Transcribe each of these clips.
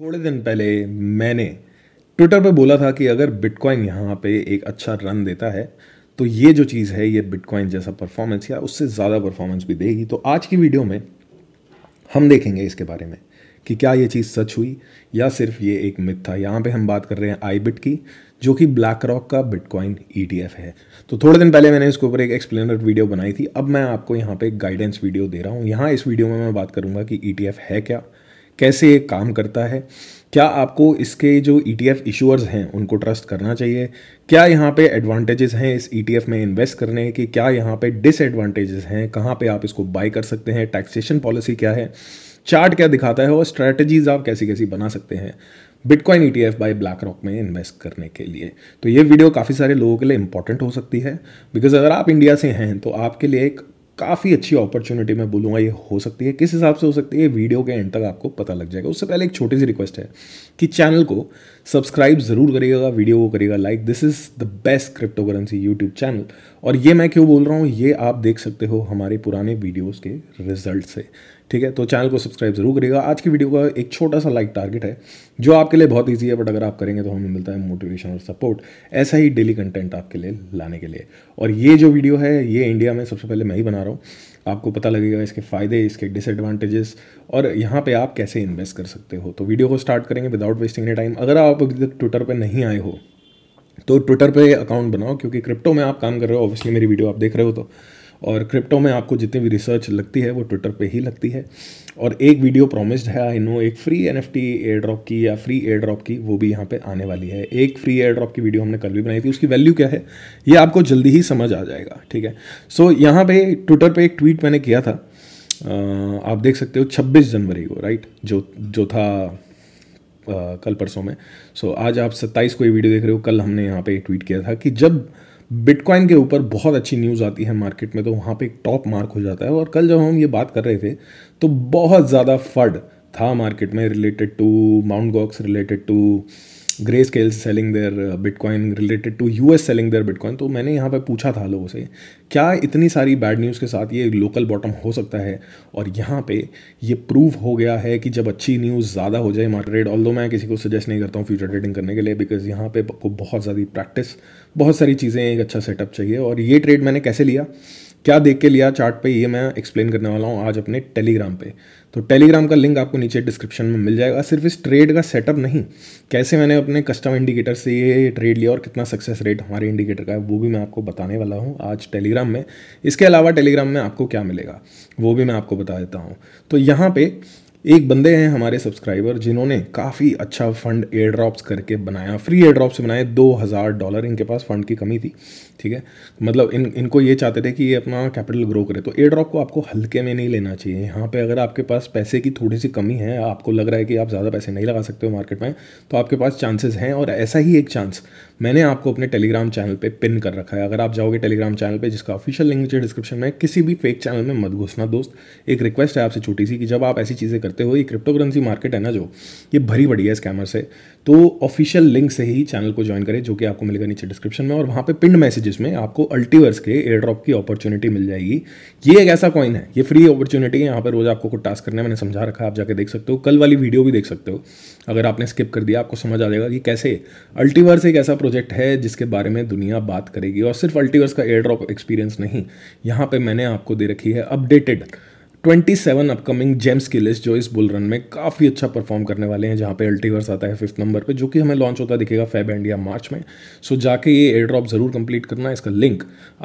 थोड़े दिन पहले मैंने ट्विटर पर बोला था कि अगर बिटकॉइन यहाँ पे एक अच्छा रन देता है तो ये जो चीज़ है ये बिटकॉइन जैसा परफॉर्मेंस या उससे ज़्यादा परफॉर्मेंस भी देगी तो आज की वीडियो में हम देखेंगे इसके बारे में कि क्या ये चीज़ सच हुई या सिर्फ ये एक मिथ था यहाँ पे हम बात कर रहे हैं आई बिट की जो कि ब्लैक रॉक का बिटकॉइन ई e है तो थोड़े दिन पहले मैंने इसके ऊपर एक एक्सप्लेनर वीडियो बनाई थी अब मैं आपको यहाँ पे गाइडेंस वीडियो दे रहा हूँ यहाँ इस वीडियो में मैं बात करूँगा कि ई e है क्या कैसे काम करता है क्या आपको इसके जो ई टी एफ इशूअर्स हैं उनको ट्रस्ट करना चाहिए क्या यहाँ पे एडवांटेजेस हैं इस ई टी एफ में इन्वेस्ट करने के क्या यहाँ पे डिसएडवांटेजेस हैं कहाँ पे आप इसको बाय कर सकते हैं टैक्सेशन पॉलिसी क्या है चार्ट क्या दिखाता है और स्ट्रैटेजीज आप कैसी कैसी बना सकते हैं bitcoin E T F by BlackRock में इन्वेस्ट करने के लिए तो ये वीडियो काफ़ी सारे लोगों के लिए इंपॉर्टेंट हो सकती है बिकॉज अगर आप इंडिया से हैं तो आपके लिए एक काफ़ी अच्छी अपॉर्चुनिटी मैं बोलूँगा ये हो सकती है किस हिसाब से हो सकती है वीडियो के एंड तक आपको पता लग जाएगा उससे पहले एक छोटी सी रिक्वेस्ट है कि चैनल को सब्सक्राइब ज़रूर करिएगा वीडियो को करिएगा like this is the best cryptocurrency YouTube channel और ये मैं क्यों बोल रहा हूँ ये आप देख सकते हो हमारे पुराने वीडियोज़ के रिजल्ट से ठीक है तो चैनल को सब्सक्राइब जरूर करेगा आज की वीडियो का एक छोटा सा लाइक टारगेट है जो आपके लिए बहुत ईजी है बट अगर आप करेंगे तो हमें मिलता है मोटिवेशन और सपोर्ट ऐसा ही डेली कंटेंट आपके लिए लाने के लिए और ये जो वीडियो है ये इंडिया में सबसे पहले मैं ही बना रहा हूँ आपको पता लगेगा इसके फ़ायदे इसके डिसएडवांटेजेस और यहाँ पे आप कैसे इन्वेस्ट कर सकते हो तो वीडियो को स्टार्ट करेंगे विदाउट वेस्टिंग एनी टाइम अगर आप अभी तक ट्विटर पर नहीं आए हो तो ट्विटर पे अकाउंट बनाओ क्योंकि क्रिप्टो में आप काम कर रहे हो ऑब्वियसली मेरी वीडियो आप देख रहे हो तो और क्रिप्टो में आपको जितनी भी रिसर्च लगती है वो ट्विटर पे ही लगती है और एक वीडियो प्रॉमिस्ड है आई नो एक free N F T airdrop की या फ्री एयर ड्रॉप की वो भी यहाँ पे आने वाली है एक फ्री एयर ड्रॉप की वीडियो हमने कल भी बनाई थी उसकी वैल्यू क्या है ये आपको जल्दी ही समझ आ जाएगा ठीक है सो so, यहाँ पे ट्विटर पे एक ट्वीट मैंने किया था आप देख सकते हो छब्बीस जनवरी को राइट जो जो था आ, कल परसों में सो so, आज आप सत्ताईस को ये वीडियो देख रहे हो कल हमने यहाँ पे ट्वीट किया था कि जब बिटकॉइन के ऊपर बहुत अच्छी न्यूज़ आती है मार्केट में तो वहाँ पे एक टॉप मार्क हो जाता है और कल जब हम ये बात कर रहे थे तो बहुत ज़्यादा फड था मार्केट में related to Mount Gox related to Grayscale selling their bitcoin related to US selling their bitcoin तो मैंने यहाँ पर पूछा था लोगों से क्या इतनी सारी बैड न्यूज़ के साथ ये लोकल बॉटम हो सकता है और यहाँ पे ये प्रूव हो गया है कि जब अच्छी न्यूज़ ज़्यादा हो जाए मार्केट रेट ऑल मैं किसी को सजेस्ट नहीं करता हूँ फ्यूचर ट्रेडिंग करने के लिए बिकॉज यहाँ पे आपको बहुत ज़्यादा प्रैक्टिस बहुत सारी चीज़ें एक अच्छा सेटअप चाहिए और ये ट्रेड मैंने कैसे लिया क्या देख के लिया चार्ट पे ये मैं एक्सप्लेन करने वाला हूँ आज अपने टेलीग्राम पे तो टेलीग्राम का लिंक आपको नीचे डिस्क्रिप्शन में मिल जाएगा सिर्फ इस ट्रेड का सेटअप नहीं कैसे मैंने अपने कस्टम इंडिकेटर से ये ट्रेड लिया और कितना सक्सेस रेट हमारे इंडिकेटर का है वो भी मैं आपको बताने वाला हूँ आज टेलीग्राम में इसके अलावा टेलीग्राम में आपको क्या मिलेगा वो भी मैं आपको बता देता हूँ तो यहाँ पर एक बंदे हैं हमारे सब्सक्राइबर जिन्होंने काफ़ी अच्छा फंड एयर ड्रॉप्स करके बनाया फ्री एयर ड्रॉप्स बनाए दो हज़ार डॉलर इनके पास फंड की कमी थी ठीक है मतलब इन इनको ये चाहते थे कि ये अपना कैपिटल ग्रो करे तो एयर ड्रॉप को आपको हल्के में नहीं लेना चाहिए यहाँ पे अगर आपके पास पैसे की थोड़ी सी कमी है आपको लग रहा है कि आप ज़्यादा पैसे नहीं लगा सकते हो मार्केट में तो आपके पास चांसेस हैं और ऐसा ही एक चांस मैंने आपको अपने टेलीग्राम चैनल पे पिन कर रखा है अगर आप जाओगे टेलीग्राम चैनल पे जिसका ऑफिशियल लिंक नीचे डिस्क्रिप्शन में किसी भी फेक चैनल में मत घुसना दोस्त एक रिक्वेस्ट है आपसे छोटी सी कि जब आप ऐसी चीज़ें करते हो ये क्रिप्टो करेंसी मार्केट है ना जो ये भरी बड़ी है स्कैमर से तो ऑफिशियल लिंक से ही चैनल को ज्वाइन करें जो कि आपको मिलेगा नीचे डिस्क्रिप्शन में और वहाँ पर पिंड मैसेजेस में आपको अल्टीवर्स के एयर ड्रॉप की अपॉर्चुनिटी मिल जाएगी ये एक ऐसा कॉइन है ये फ्री अपॉर्चुनिटी है यहाँ पर रोज़ आपको कुछ टास्क करने मैंने समझा रखा है आप जाके देख सकते हो कल वाली वीडियो भी देख सकते हो अगर आपने स्किप कर दिया आपको समझ आ जाएगा कि कैसे अल्टीवर्स एक ऐसा प्रोजेक्ट है जिसके बारे में दुनिया बात करेगी और सिर्फ अल्टीवर्स का एयर ड्रॉप एक्सपीरियंस नहीं यहाँ पर मैंने आपको दे रखी है अपडेटेड 27 अपकमिंग जेम्स की लिस्ट जो इस बुल रन में काफ़ी अच्छा परफॉर्म करने वाले हैं जहाँ पे अल्टीवर्स आता है फिफ्थ नंबर पे जो कि हमें लॉन्च होता दिखेगा फेब एंड या मार्च में सो जाके ये एयर ड्रॉप ज़रूर कंप्लीट करना इसका लिंक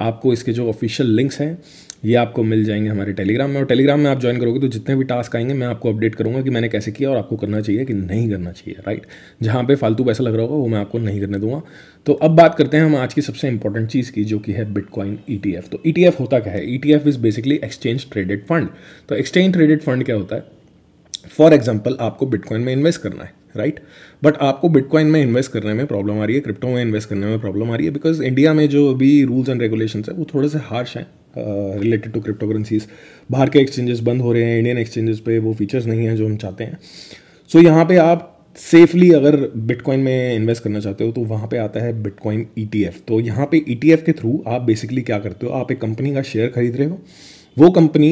आपको इसके जो ऑफिशियल लिंक्स हैं ये आपको मिल जाएंगे हमारे टेलीग्राम में और टेलीग्राम में आप ज्वाइन करोगे तो जितने भी टास्क आएंगे मैं आपको अपडेट करूंगा कि मैंने कैसे किया और आपको करना चाहिए कि नहीं करना चाहिए राइट जहाँ पे फालतू पैसा लग रहा होगा वो मैं आपको नहीं करने दूंगा तो अब बात करते हैं हम आज की सबसे इंपॉर्टेंट चीज़ की जो कि है बिटकॉइन ई e तो ई e होता क्या है E is basically exchange traded fund तो एक्सचेंज ट्रेडेड फंड क्या होता है फॉर एग्जाम्पल आपको बिटकॉइन में इन्वेस्ट करना है राइट right? बट आपको बिटकॉइन में इन्वेस्ट करने में प्रॉब्लम आ रही है क्रिप्टो में इन्वेस्ट करने में प्रॉब्लम आ रही है बिकॉज इंडिया में जो अभी रूल्स एंड रेगुलेशंस है वो थोड़े से हार्श हैं रिलेटेड टू क्रिप्टो करेंसीज बाहर के एक्सचेंजेस बंद हो रहे हैं इंडियन एक्सचेंजेस पे वो फीचर्स नहीं हैं जो हम चाहते हैं सो so, यहाँ पे आप सेफली अगर बिटकॉइन में इन्वेस्ट करना चाहते हो तो वहाँ पे आता है बिटकॉइन ई e तो यहाँ पे ई e के थ्रू आप बेसिकली क्या करते हो आप एक कंपनी का शेयर खरीद रहे हो वो कंपनी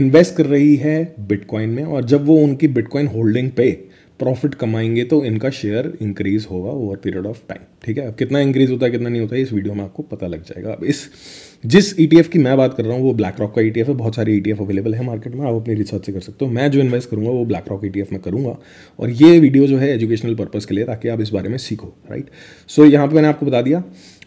इन्वेस्ट कर रही है बिटकॉइन में और जब वो उनकी बिटकॉइन होल्डिंग पे प्रॉफिट कमाएंगे तो इनका शेयर इंक्रीज होगा ओवर पीरियड ऑफ टाइम ठीक है अब कितना इंक्रीज होता है कितना नहीं होता है इस वीडियो में आपको पता लग जाएगा अब इस जिस ई e की मैं बात कर रहा हूँ वो ब्लैक रॉक का ई e है बहुत सारे ई अवेलेबल है मार्केट में आप अपनी रिसर्च से कर सकते हो मैं जो इन्वेस्ट करूँगा वो ब्लैक रॉक ईटीएफ में करूँगा और ये वीडियो जो है एजुकेशनल पर्पज़ के लिए ताकि आप इस बारे में सीखो राइट सो यहाँ पर मैंने आपको बता दिया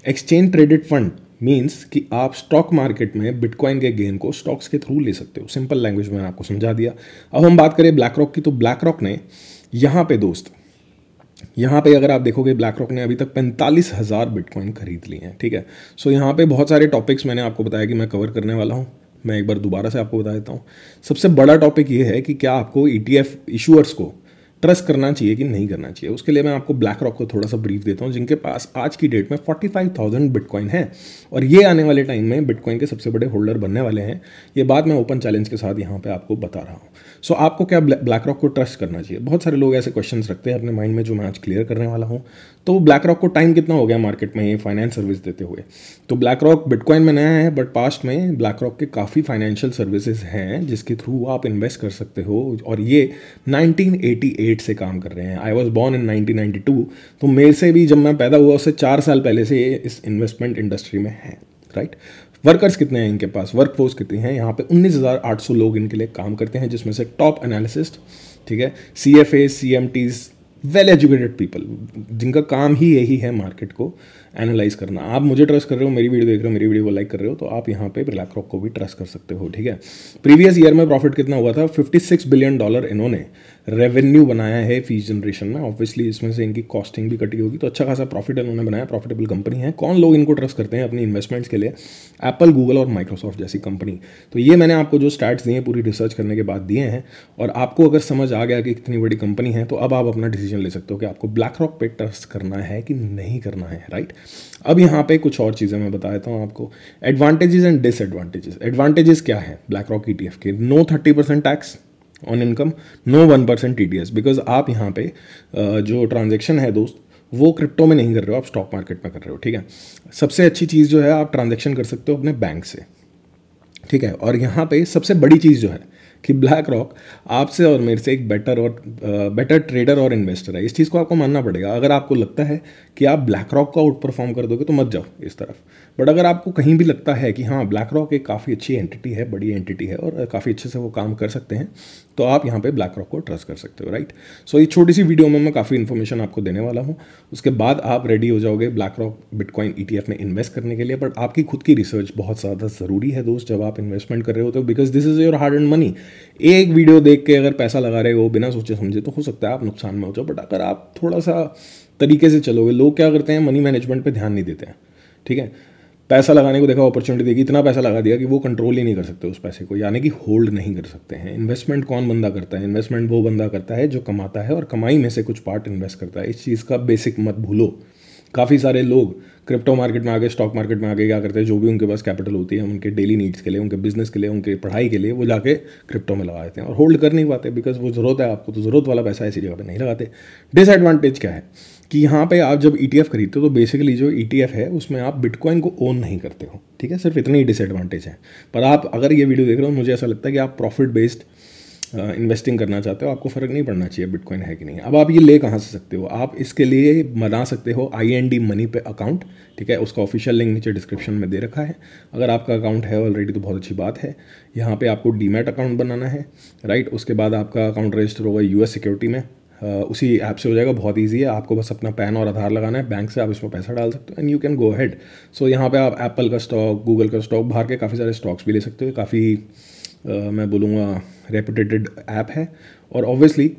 एक्सचेंज ट्रेडेड फंड मीन्स कि आप स्टॉक मार्केट में बिटकॉइन के गेन को स्टॉक्स के थ्रू ले सकते हो सिंपल लैंग्वेज में आपको समझा दिया अब हम बात करें ब्लैक रॉक की तो ब्लैक रॉक ने यहाँ पे दोस्त यहाँ पे अगर आप देखोगे ब्लैक रॉक ने अभी तक पैंतालीस हज़ार बिटकॉइन खरीद लिए हैं ठीक है सो यहाँ पे बहुत सारे टॉपिक्स मैंने आपको बताया कि मैं कवर करने वाला हूँ मैं एक बार दोबारा से आपको बता देता हूँ सबसे बड़ा टॉपिक ये है कि क्या आपको ई e टी को ट्रस्ट करना चाहिए कि नहीं करना चाहिए उसके लिए मैं आपको ब्लैक रॉक को थोड़ा सा ब्रीफ देता हूँ जिनके पास आज की डेट में फोर्टी फाइव थाउजेंड बिटकॉइन है और ये आने वाले टाइम में बिटकॉइन के सबसे बड़े होल्डर बनने वाले हैं ये बात मैं ओपन चैलेंज के साथ यहाँ पर आपको बता रहा हूँ सो so, आपको क्या ब्लैक रॉक को ट्रस्ट करना चाहिए बहुत सारे लोग ऐसे क्वेश्चन रखते हैं अपने माइंड में जो मैं आज क्लियर करने वाला हूँ तो ब्लैक रॉक को टाइम कितना हो गया मार्केट में ये फाइनेंस सर्विस देते हुए तो ब्लैक रॉक बिटकॉइन में नया है बट पास्ट में ब्लैक रॉक के काफ़ी फाइनेंशियल सर्विसेज हैं जिसके थ्रू आप इन्वेस्ट कर सकते हो और ये 1988 डेट से काम कर रहे हैं I was born in nineteen तो मेरे से भी जब मैं पैदा हुआ उससे चार साल पहले से ये इस इन्वेस्टमेंट इंडस्ट्री में है राइट वर्कर्स कितने हैं इनके पास वर्क फोर्स कितनी है यहाँ पे 19,800 लोग इनके लिए काम करते हैं जिसमें से टॉप एनालिसिस्ट ठीक है C F A C M Ts well educated people जिनका काम ही यही है मार्केट को एनालाइज करना आप मुझे ट्रस्ट कर रहे हो मेरी वीडियो देख रहे हो मेरी वीडियो को लाइक कर रहे हो तो आप यहाँ पे ब्लैक रॉक को भी ट्रस्ट कर सकते हो ठीक है प्रीवियस ईयर में प्रॉफिट कितना हुआ था 56 बिलियन डॉलर इन्होंने रेवेन्यू बनाया है फीस जनरेशन में ऑब्वियसली इसमें से इनकी कॉस्टिंग भी कटी होगी तो अच्छा खासा प्रॉफिट इन्होंने बनाया प्रॉफिटेबल कंपनी है कौन लोग इनको ट्रस्ट करते हैं अपनी इन्वेस्टमेंट्स के लिए एप्पल गूगल और माइक्रोसॉफ्ट जैसी कंपनी तो ये मैंने आपको जो स्टैट्स दिए पूरी रिसर्च करने के बाद दिए हैं और आपको अगर समझ आ गया कि कितनी बड़ी कंपनी है तो अब आप अपना डिसीजन ले सकते हो कि आपको ब्लैक रॉक पे ट्रस्ट करना है कि नहीं करना है राइट अब यहाँ पे कुछ और चीज़ें मैं बता देता हूँ आपको एडवांटेजेस एंड डिसएडवांटेजेस एडवांटेजेस क्या है ब्लैक रॉक ई के no thirty percent tax on income no one percent T because आप यहाँ पे जो ट्रांजेक्शन है दोस्त वो क्रिप्टो में नहीं कर रहे हो आप स्टॉक मार्केट में कर रहे हो ठीक है सबसे अच्छी चीज़ जो है आप ट्रांजेक्शन कर सकते हो अपने बैंक से ठीक है और यहाँ पे सबसे बड़ी चीज़ जो है कि ब्लैक रॉक आपसे और मेरे से एक बेटर और बेटर ट्रेडर और इन्वेस्टर है इस चीज़ को आपको मानना पड़ेगा अगर आपको लगता है कि आप ब्लैक रॉक को आउट परफॉर्म कर दोगे तो मत जाओ इस तरफ बट अगर आपको कहीं भी लगता है कि हाँ ब्लैक रॉक एक काफ़ी अच्छी एंटिटी है बड़ी एंटिटी है और काफ़ी अच्छे से वो काम कर सकते हैं तो आप यहाँ पे ब्लैक रॉक को ट्रस्ट कर सकते हो राइट सो so, ये छोटी सी वीडियो में मैं काफ़ी इन्फॉर्मेशन आपको देने वाला हूँ उसके बाद आप रेडी हो जाओगे BlackRock bitcoin E e में इन्वेस्ट करने के लिए बट आपकी खुद की रिसर्च बहुत ज़्यादा ज़रूरी है दोस्त जब आप इन्वेस्टमेंट कर रहे होते हो because this is your hard and money एक वीडियो देख के अगर पैसा लगा रहे हो बिना सोचे समझे तो हो सकता है आप नुकसान में हो जाओ बट अगर आप थोड़ा सा तरीके से चलोगे लोग क्या करते हैं मनी मैनेजमेंट पर ध्यान नहीं देते हैं ठीक है पैसा लगाने को देखा अपॉर्चुनिटी देगी इतना पैसा लगा दिया कि वो कंट्रोल ही नहीं कर सकते उस पैसे को यानी कि होल्ड नहीं कर सकते हैं इन्वेस्टमेंट कौन बंदा करता है इन्वेस्टमेंट वो बंदा करता है जो कमाता है और कमाई में से कुछ पार्ट इन्वेस्ट करता है इस चीज़ का बेसिक मत भूलो काफ़ी सारे लोग क्रिप्टो मार्केट में आगे स्टॉक मार्केट में आगे क्या करते हैं जो भी उनके पास कैपिटल होती है उनके डेली नीड्स के लिए उनके बिजनेस के लिए उनके पढ़ाई के लिए वो जाके क्रिप्टो में लगा देते हैं और होल्ड कर नहीं पाते बिकॉज वो ज़रूरत है आपको तो ज़रूरत वाला पैसा ऐसी जगह पर नहीं लगाते डिसएडवांटेज क्या है कि यहाँ पे आप जब ई e खरीदते हो तो बेसिकली जो ई e है उसमें आप बिटकॉइन को ओन नहीं करते हो ठीक है सिर्फ इतनी ही डिसएडवांटेज है पर आप अगर ये वीडियो देख रहे हो मुझे ऐसा लगता है कि आप प्रॉफिट बेस्ड इन्वेस्टिंग करना चाहते हो आपको फ़र्क नहीं पड़ना चाहिए बिटकॉइन है कि नहीं अब आप ये ले कहाँ से सकते हो आप इसके लिए बना सकते हो आई एन डी मनी पे अकाउंट ठीक है उसका ऑफिशियल लिंक नीचे डिस्क्रिप्शन में दे रखा है अगर आपका अकाउंट है ऑलरेडी तो बहुत अच्छी बात है यहाँ पे आपको डीमेट अकाउंट बनाना है राइट उसके बाद आपका अकाउंट रजिस्टर होगा यू सिक्योरिटी में उसी ऐप से हो जाएगा बहुत ईजी है आपको बस अपना पैन और आधार लगाना है बैंक से आप इसमें पैसा डाल सकते हो and you can go ahead so यहाँ पर आप एप्पल का स्टॉक गूगल का स्टॉक बाहर के काफ़ी सारे स्टॉक्स भी ले सकते हो काफ़ी मैं बोलूँगा रेपुटेटेड ऐप है और ऑब्वियसली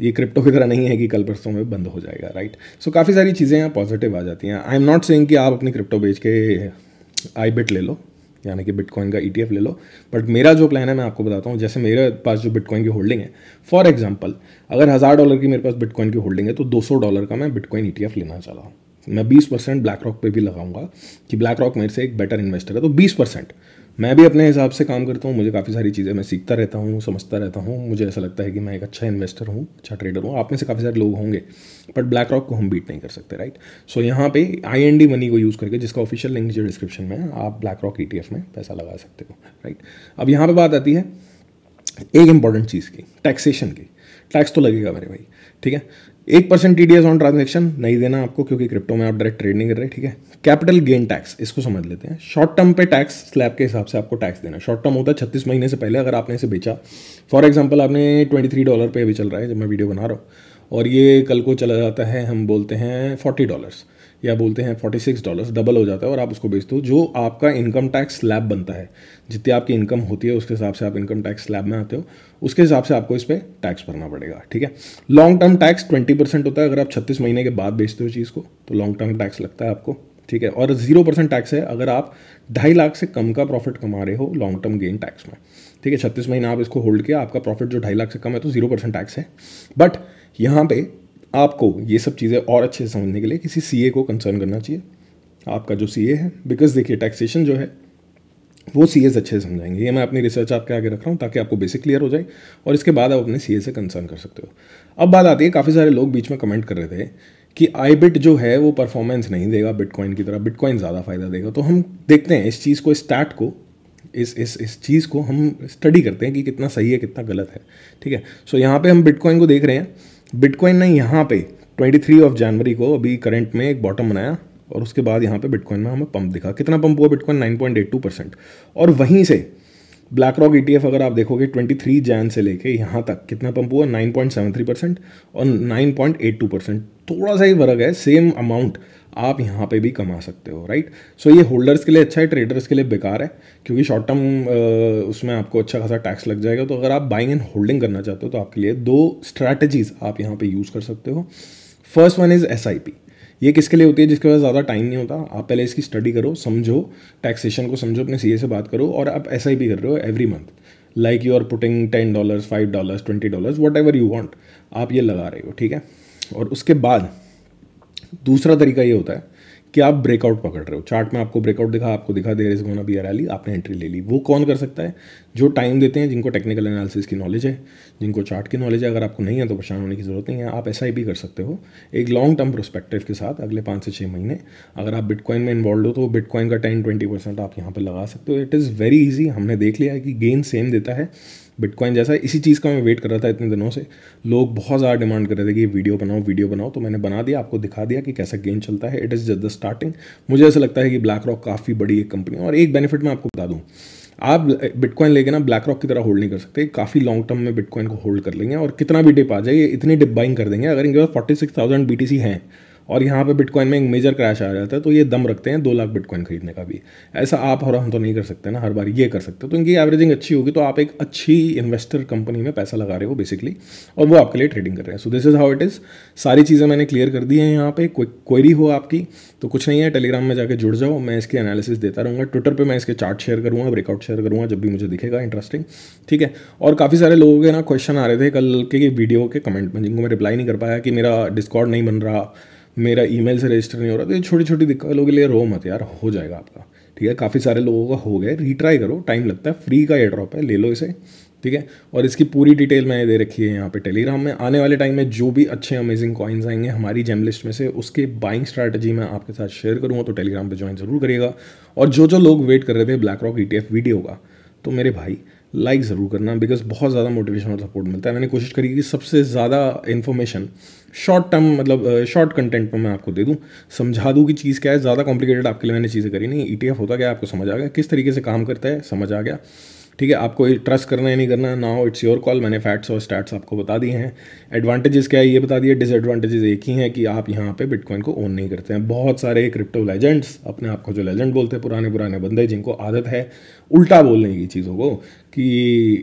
ये क्रिप्टो की तरह नहीं है कि कल परसों में बंद हो जाएगा राइट सो so, काफ़ी सारी चीज़ें यहाँ पॉजिटिव आ जाती हैं आई एम नॉट सेइंग कि आप अपनी क्रिप्टो बेच के आई बिट ले लो यानी कि बिटकॉइन का ई e ले लो बट मेरा जो प्लान है मैं आपको बताता हूँ जैसे मेरे पास जो बिटकॉइन की होल्डिंग है फॉर एग्जाम्पल अगर हज़ार डॉलर की मेरे पास बिटकॉइन की होल्डिंग है तो सौ डॉलर का मैं बिटकॉइन ई e लेना चाह रहा हूँ मैं बीस परसेंट ब्लैक रॉक पर भी लगाऊंगा कि ब्लैक रॉक मेरे से एक बेटर इन्वेस्टर है तो बीस परसेंट मैं भी अपने हिसाब से काम करता हूँ मुझे काफ़ी सारी चीज़ें मैं सीखता रहता हूँ समझता रहता हूँ मुझे ऐसा लगता है कि मैं एक अच्छा इन्वेस्टर हूँ अच्छा ट्रेडर हूँ आप में से काफ़ी सारे लोग होंगे बट ब्लैक रॉक को हम बीट नहीं कर सकते राइट सो so, यहाँ पे आई एन डी मनी को यूज़ करके जिसका ऑफिशियल लिंक जो डिस्क्रिप्शन में है आप BlackRock E T F में पैसा लगा सकते हो राइट अब यहाँ पर बात आती है एक इंपॉर्टेंट चीज़ की टैक्सेशन की टैक्स तो लगेगा मेरे भाई ठीक है एक परसेंट टी ऑन ट्रांजेक्शन नहीं देना आपको क्योंकि क्रिप्टो में आप डायरेक्ट ट्रेड नहीं कर रहे ठीक है कैपिटल गेन टैक्स इसको समझ लेते हैं शॉर्ट टर्म पे टैक्स स्लैब के हिसाब से आपको टैक्स देना शॉर्ट टर्म होता है छत्तीस महीने से पहले अगर आपने इसे बेचा फॉर एग्जाम्पल आपने ट्वेंटी थ्री डॉलर पर अभी चल रहा है जब मैं वीडियो बना रहा हूँ और ये कल को चला जाता है हम बोलते हैं फोर्टी डॉलर्स या बोलते हैं फोर्टी सिक्स डॉलर डबल हो जाता है और आप उसको बेचते हो जो आपका इनकम टैक्स स्लैब बनता है जितनी आपकी इनकम होती है उसके हिसाब से आप इनकम टैक्स स्लैब में आते हो उसके हिसाब से आपको इस पर टैक्स भरना पड़ेगा ठीक है long term tax twenty percent होता है अगर आप छत्तीस महीने के बाद बेचते हो चीज़ को तो लॉन्ग टर्म टैक्स लगता है आपको ठीक है और जीरो परसेंट टैक्स है अगर आप ढाई लाख से कम का प्रॉफिट कमा रहे हो लॉन्ग टर्म गेन टैक्स में ठीक है छत्तीस महीने आप इसको होल्ड किया आपका प्रॉफिट जो ढाई लाख से कम है तो जीरो परसेंट टैक्स है बट यहाँ पे आपको ये सब चीज़ें और अच्छे से समझने के लिए किसी सी को कंसर्न करना चाहिए आपका जो सी है बिकॉज देखिए टैक्सेशन जो है वो सी एस अच्छे से समझाएंगे ये मैं अपनी रिसर्च आपके आगे रख रहा हूँ ताकि आपको बेसिक क्लियर हो जाए और इसके बाद आप अपने सी से कंसर्न कर सकते हो अब बात आती है काफ़ी सारे लोग बीच में कमेंट कर रहे थे कि आई बिट जो है वो परफॉर्मेंस नहीं देगा बिटकॉइन की तरह बिटकॉइन ज़्यादा फ़ायदा देगा तो हम देखते हैं इस चीज़ को इस स्टैट को इस इस इस चीज़ को हम स्टडी करते हैं कि कितना सही है कितना गलत है ठीक है सो so, यहाँ पे हम बिटकॉइन को देख रहे हैं बिटकॉइन ने यहाँ पे 23 ऑफ जनवरी को अभी करंट में एक बॉटम बनाया और उसके बाद यहाँ पे बिटकॉइन में हमें पंप दिखा कितना पंप हुआ बिटकॉइन 9.82 परसेंट और वहीं से ब्लैक रॉक ई अगर आप देखोगे 23 जैन से लेके यहाँ तक कितना पंप हुआ 9.73 परसेंट और 9.82 परसेंट थोड़ा सा ही फर्क है सेम अमाउंट आप यहाँ पे भी कमा सकते हो राइट सो so, ये होल्डर्स के लिए अच्छा है ट्रेडर्स के लिए बेकार है क्योंकि शॉर्ट टर्म उसमें आपको अच्छा खासा टैक्स लग जाएगा तो अगर आप बाइंग एंड होल्डिंग करना चाहते हो तो आपके लिए दो स्ट्रैटेजीज आप यहाँ पे यूज़ कर सकते हो first one is S I P ये किसके लिए होती है जिसके पास ज़्यादा टाइम नहीं होता आप पहले इसकी स्टडी करो समझो टैक्सेशन को समझो अपने सीए से बात करो और आप एस आई पी कर रहे हो every month like you are putting ten dollars five dollars twenty dollars whatever you want आप ये लगा रहे हो ठीक है और उसके बाद दूसरा तरीका ये होता है कि आप ब्रेकआउट पकड़ रहे हो चार्ट में आपको ब्रेकआउट दिखा आपको दिखा there is gonna be rally आपने एंट्री ले ली वो कौन कर सकता है जो टाइम देते हैं जिनको टेक्निकल एनालिसिस की नॉलेज है जिनको चार्ट की नॉलेज है अगर आपको नहीं है तो परेशान होने की ज़रूरत नहीं है आप एस भी कर सकते हो एक लॉन्ग टर्म प्रोस्पेक्टिव के साथ अगले पाँच से छः महीने अगर आप बिटकॉइन में इन्वॉल्व हो तो बिटकॉइन का टेन ट्वेंटी परसेंट आप यहाँ पर लगा सकते हो इट इज़ वेरी ईजी हमने देख लिया है कि गेन सेम देता है बिटकॉइन जैसा इसी चीज़ का मैं वेट कर रहा था इतने दिनों से लोग बहुत ज़्यादा डिमांड कर रहे थे कि वीडियो बनाओ वीडियो बनाओ तो मैंने बना दिया आपको दिखा दिया कि कैसा गेम चलता है it is just the starting मुझे ऐसा लगता है कि ब्लैक रॉक काफ़ी बड़ी एक कंपनी है और एक बेनिफिट मैं आपको बता दूँ आप बिटकॉइन लेके ना ब्लैक रॉक की तरह होल्ड नहीं कर सकते काफ़ी लॉन्ग टर्म में बिटकॉइन को होल्ड कर लेंगे और कितना भी डिप आ जाए इतनी डिप बाइंग कर देंगे अगर इनके पास forty six thousand B T C हैं और यहाँ पे बिटकॉइन में एक मेजर क्रैश आ जाता है तो ये दम रखते हैं दो लाख बिटकॉइन खरीदने का भी ऐसा आप और हम तो नहीं कर सकते ना हर बार ये कर सकते तो इनकी एवरेजिंग अच्छी होगी तो आप एक अच्छी इन्वेस्टर कंपनी में पैसा लगा रहे हो बेसिकली और वो आपके लिए ट्रेडिंग कर रहे हैं so this is how it is सारी चीज़ें मैंने क्लियर कर दी हैं यहाँ पे कोई क्वेरी हो आपकी तो कुछ नहीं है टेलीग्राम में जाकर जुड़ जाओ मैं इसकी एनालिसिस देता रहूँगा ट्विटर पर मैं इसके चार्ट शेयर करूँगा ब्रेकआउट शेयर करूँगा जब भी मुझे दिखेगा इंटरेस्टिंग ठीक है और काफ़ी सारे लोगों के ना क्वेश्चन आ रहे थे कल के वीडियो के कमेंट में जिनको मैं रिप्लाई नहीं कर पाया कि मेरा डिस्कॉर्ड नहीं बन रहा मेरा ईमेल से रजिस्टर नहीं हो रहा तो ये छोटी छोटी दिक्कत लोगों के लिए रो मत यार हो जाएगा आपका ठीक है काफ़ी सारे लोगों का हो गया रिट्राई करो टाइम लगता है फ्री का एयर ड्रॉप है ले लो इसे ठीक है और इसकी पूरी डिटेल मैंने दे रखी है यहाँ पे टेलीग्राम में आने वाले टाइम में जो भी अच्छे अमेजिंग कॉइन्स आएंगे हमारी जेम लिस्ट में से उसके बाइंग स्ट्रैटेजी मैं आपके साथ शेयर करूँगा तो टेलीग्राम पर ज्वाइन जरूर करिएगा और जो जो लोग वेट कर रहे थे ब्लैक रॉक ई वीडियो का तो मेरे भाई लाइक like ज़रूर करना बिकॉज बहुत ज़्यादा मोटिवेशन और सपोर्ट मिलता है मैंने कोशिश करी कि सबसे ज़्यादा इन्फॉर्मेशन शॉर्ट टर्म मतलब शॉर्ट कंटेंट पर मैं आपको दे दूँ समझा दूँ कि चीज़ क्या है ज़्यादा कॉम्प्लिकेटेड आपके लिए मैंने चीज़ें करी नहीं ई e होता क्या आपको समझ आ गया किस तरीके से काम करता है समझ आ गया ठीक है आपको ट्रस्ट करना है नहीं करना नाउ इट्स योर कॉल मैंने फैक्ट्स और स्टैट्स आपको बता दिए हैं एडवांटेजेस क्या है ये बता दिए डिसएडवांटेजेस एक ही हैं कि आप यहाँ पे बिटकॉइन को ओन नहीं करते हैं बहुत सारे क्रिप्टो लेजेंड्स अपने आप को जो लेजेंड बोलते हैं पुराने पुराने बंदे जिनको आदत है उल्टा बोलने की चीज़ों को कि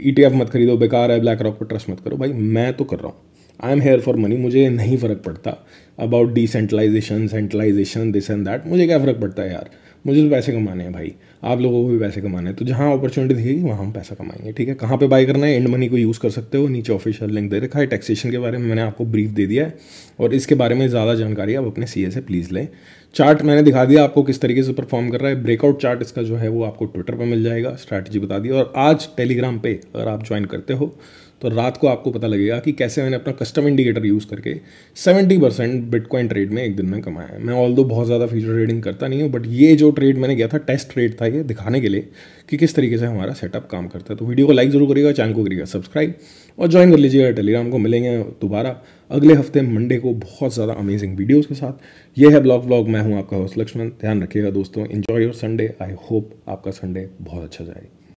ई e मत खरीदो बेकार है ब्लैक रॉक पर ट्रस्ट मत करो भाई मैं तो कर रहा हूँ I am here for money मुझे नहीं फ़र्क पड़ता about decentralization centralization this and that मुझे क्या फ़र्क पड़ता है यार मुझे तो पैसे कमाने हैं भाई आप लोगों को भी पैसे कमाने हैं तो जहाँ अपॉर्चुनिटी दिखेगी वहाँ हम पैसा कमाएंगे ठीक है कहाँ पे बाय करना है एंड मनी को यूज़ कर सकते हो नीचे ऑफिशियल लिंक दे रखा है टैक्सेशन के बारे में मैंने आपको ब्रीफ दे दिया है और इसके बारे में ज़्यादा जानकारी आप अपने सी से प्लीज़ लें चार्ट मैंने दिखा दिया आपको किस तरीके से परफॉर्म कर रहा है ब्रेकआउट चार्ट इसका जो है वो आपको ट्विटर पर मिल जाएगा स्ट्रैटेजी बता दी और आज टेलीग्राम पर अगर आप ज्वाइन करते हो तो रात को आपको पता लगेगा कि कैसे मैंने अपना कस्टम इंडिकेटर यूज़ करके 70 परसेंट बिटकॉइन ट्रेड में एक दिन में कमाया है मैं ऑल दो बहुत ज़्यादा फ्यूचर ट्रेडिंग करता नहीं हूँ बट ये जो ट्रेड मैंने गया था टेस्ट ट्रेड था ये दिखाने के लिए कि किस तरीके से हमारा सेटअप काम करता है तो वीडियो को लाइक जरूर करिएगा चैनल को करिएगा सब्सक्राइब और ज्वाइन कर लीजिएगा टेलीग्राम को मिलेंगे दोबारा अगले हफ्ते मंडे को बहुत ज़्यादा अमेजिंग वीडियोज़ के साथ ये है ब्लॉग ब्लॉग मैं हूँ आपका होस्ट लक्ष्मण ध्यान रखिएगा दोस्तों enjoy your Sunday I hope आपका संडे बहुत अच्छा जाएगा